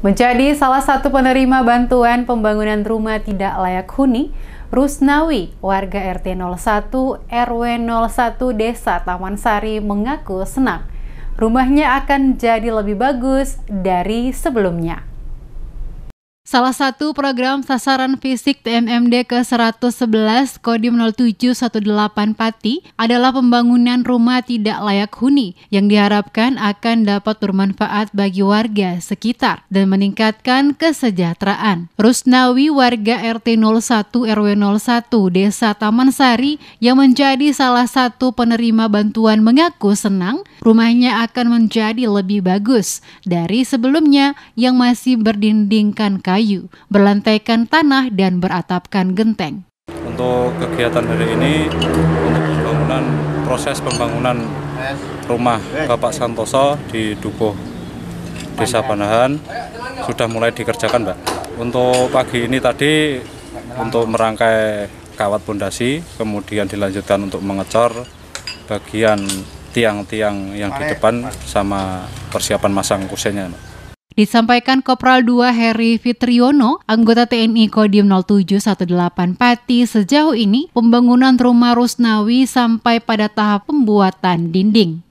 Menjadi salah satu penerima bantuan pembangunan rumah tidak layak huni, Rusnawi, warga RT 01 RW 01 Desa Taman Sari mengaku senang. Rumahnya akan jadi lebih bagus dari sebelumnya. Salah satu program sasaran fisik TMMD ke-111 Kodim 0718 Pati adalah pembangunan rumah tidak layak huni yang diharapkan akan dapat bermanfaat bagi warga sekitar dan meningkatkan kesejahteraan. Rusnawi warga RT 01 RW 01 Desa Taman Sari yang menjadi salah satu penerima bantuan mengaku senang rumahnya akan menjadi lebih bagus dari sebelumnya yang masih berdindingkan kayu kayu, berlantaikan tanah dan beratapkan genteng. Untuk kegiatan hari ini, untuk pembangunan proses pembangunan rumah Bapak Santoso di Dukuh Desa Panahan sudah mulai dikerjakan, Mbak. Untuk pagi ini tadi untuk merangkai kawat pondasi, kemudian dilanjutkan untuk mengecor bagian tiang-tiang yang di depan sama persiapan masang kusennya. Disampaikan Kopral 2 Heri Fitriono, anggota TNI Kodim 0718 Pati, sejauh ini pembangunan rumah Rusnawi sampai pada tahap pembuatan dinding.